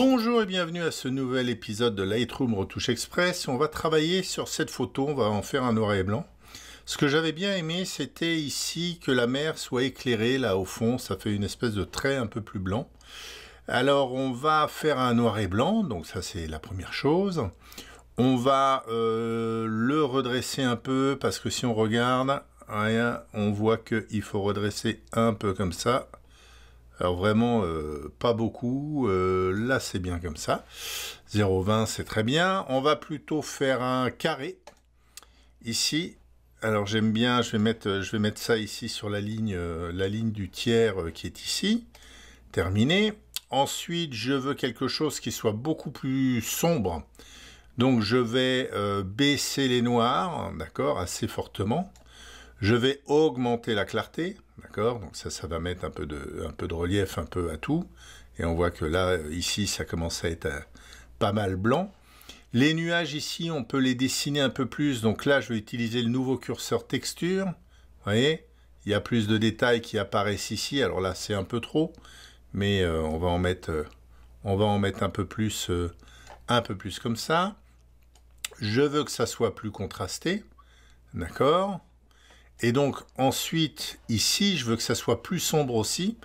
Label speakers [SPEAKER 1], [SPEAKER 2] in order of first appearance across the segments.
[SPEAKER 1] Bonjour et bienvenue à ce nouvel épisode de Lightroom Retouche Express. On va travailler sur cette photo, on va en faire un noir et blanc. Ce que j'avais bien aimé, c'était ici que la mer soit éclairée, là au fond, ça fait une espèce de trait un peu plus blanc. Alors on va faire un noir et blanc, donc ça c'est la première chose. On va euh, le redresser un peu parce que si on regarde, on voit qu'il faut redresser un peu comme ça. Alors vraiment, euh, pas beaucoup. Euh, là, c'est bien comme ça. 0,20, c'est très bien. On va plutôt faire un carré. Ici. Alors j'aime bien, je vais, mettre, je vais mettre ça ici sur la ligne, euh, la ligne du tiers qui est ici. Terminé. Ensuite, je veux quelque chose qui soit beaucoup plus sombre. Donc je vais baisser les noirs, d'accord, assez fortement. Je vais augmenter la clarté. D'accord Donc ça, ça va mettre un peu, de, relief un peu à tout. Et on voit que là, euh, ici, ça commence à être euh, pas mal blanc. Les nuages ici, on peut les dessiner un peu plus. Donc là, je vais utiliser le nouveau curseur texture. Vous voyez Il y a plus de détails qui apparaissent ici. Alors là, c'est un peu trop. Mais euh, on, va en mettre, un peu plus comme ça. Je veux que ça soit plus contrasté. D'accord et donc ensuite, ici, je veux que ça soit plus sombre aussi.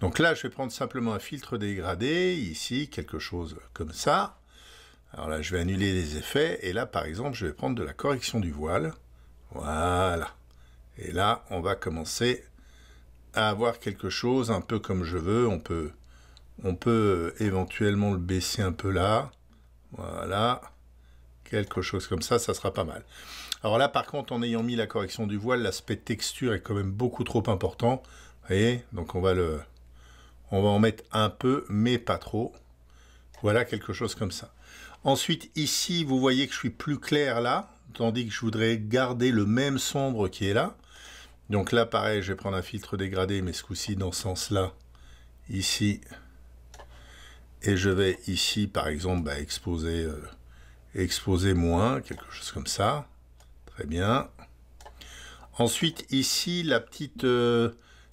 [SPEAKER 1] Donc là, je vais prendre simplement un filtre dégradé, ici, quelque chose comme ça. Alors là, je vais annuler les effets. Et là, par exemple, je vais prendre de la correction du voile. Voilà. Et là, on va commencer à avoir quelque chose un peu comme je veux. On peut, on peut euh, éventuellement le baisser un peu là. Voilà quelque chose comme ça, ça sera pas mal. Alors là, par contre, en ayant mis la correction du voile, l'aspect texture est quand même beaucoup trop important. Vous voyez Donc on va le... On va en mettre un peu, mais pas trop. Voilà, quelque chose comme ça. Ensuite, ici, vous voyez que je suis plus clair là, tandis que je voudrais garder le même sombre qui est là. Donc là, pareil, je vais prendre un filtre dégradé, mais ce coup-ci, dans ce sens-là, ici. Et je vais ici, par exemple, bah, exposer... Euh, exposer moins, quelque chose comme ça. Très bien. Ensuite, ici, la petite, euh,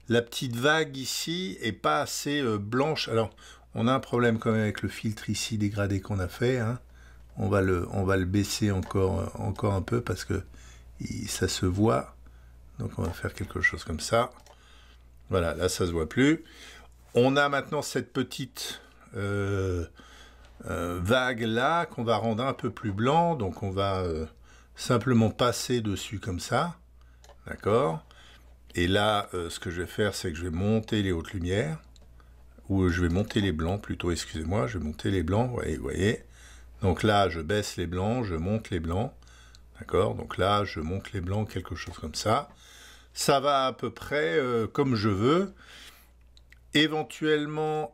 [SPEAKER 1] la petite vague ici est pas assez euh, blanche. Alors, on a un problème quand même avec le filtre ici dégradé qu'on a fait. Hein. On, va le, on va le baisser encore, euh, encore un peu parce que ça se voit. Donc, on va faire quelque chose comme ça. Voilà, là, ça se voit plus. On a maintenant cette petite... Euh, vague là qu'on va rendre un peu plus blanc. Donc on va euh, simplement passer dessus comme ça. D'accord Et là, euh, ce que je vais faire, c'est que je vais monter les hautes lumières. Ou je vais monter les blancs plutôt, excusez-moi. Je vais monter les blancs, vous voyez, Donc là, je baisse les blancs, je monte les blancs. D'accord Donc là, je monte les blancs, quelque chose comme ça. Ça va à peu près comme je veux. Éventuellement,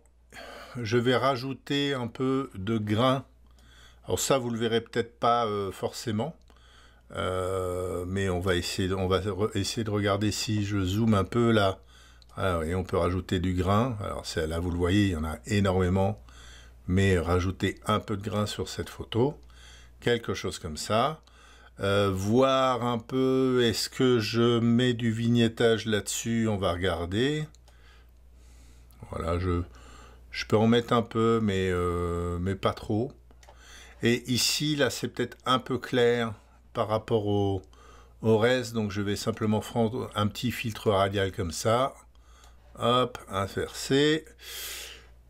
[SPEAKER 1] je vais rajouter un peu de grain. Alors ça, vous le verrez peut-être pas euh, forcément, euh, mais on va, essayer, on va essayer de regarder si je zoome un peu là. Alors, ah et on peut rajouter du grain. Alors là, vous le voyez, il y en a énormément, mais rajouter un peu de grain sur cette photo, quelque chose comme ça. Euh, voir un peu, est-ce que je mets du vignettage là-dessus On va regarder. Voilà, je, je peux en mettre un peu, mais, euh, mais pas trop. Et ici, là, c'est peut-être un peu clair par rapport au, au reste, donc je vais simplement prendre un petit filtre radial comme ça. Hop, inverser.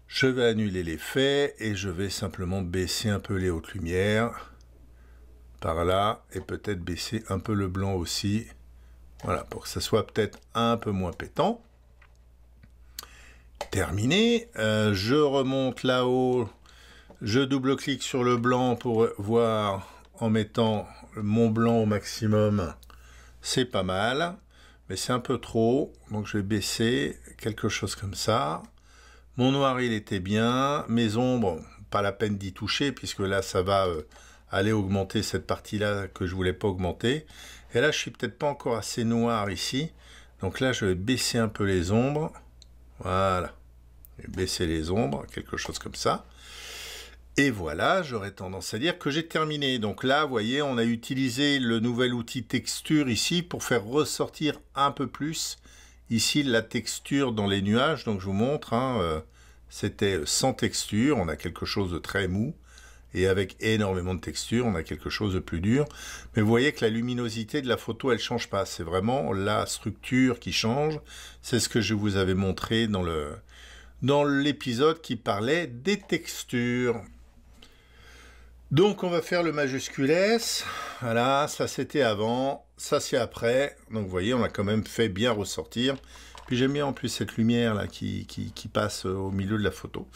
[SPEAKER 1] Je vais annuler l'effet et je vais simplement baisser un peu les hautes lumières par là et peut-être baisser un peu le blanc aussi. Voilà, pour que ça soit peut-être un peu moins pétant terminé. Euh, je remonte là-haut, je double-clique sur le blanc pour voir en mettant mon blanc au maximum. C'est pas mal, mais c'est un peu trop, donc je vais baisser quelque chose comme ça. Mon noir, il était bien. Mes ombres, pas la peine d'y toucher, puisque là, ça va euh, aller augmenter cette partie-là que je voulais pas augmenter. Et là, je suis peut-être pas encore assez noir ici. Donc là, je vais baisser un peu les ombres. Voilà. baisser les ombres, quelque chose comme ça. Et voilà, j'aurais tendance à dire que j'ai terminé. Donc là, vous voyez, on a utilisé le nouvel outil texture ici pour faire ressortir un peu plus ici la texture dans les nuages. Donc je vous montre, hein, euh, c'était sans texture, on a quelque chose de très mou et avec énormément de texture, on a quelque chose de plus dur. Mais vous voyez que la luminosité de la photo, elle change pas. C'est vraiment la structure qui change. C'est ce que je vous avais montré dans le dans l'épisode qui parlait des textures. Donc on va faire le majuscule S. Voilà, ça c'était avant, ça c'est après. Donc vous voyez, on a quand même fait bien ressortir. Puis j'aime bien en plus cette lumière là qui, qui, qui passe au milieu de la photo.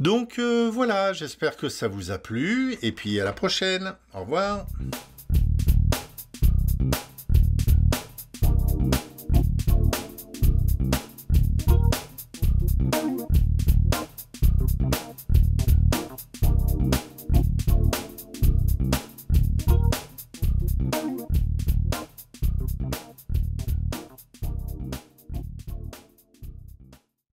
[SPEAKER 1] Donc euh, voilà, j'espère que ça vous a plu, et puis à la prochaine. Au revoir.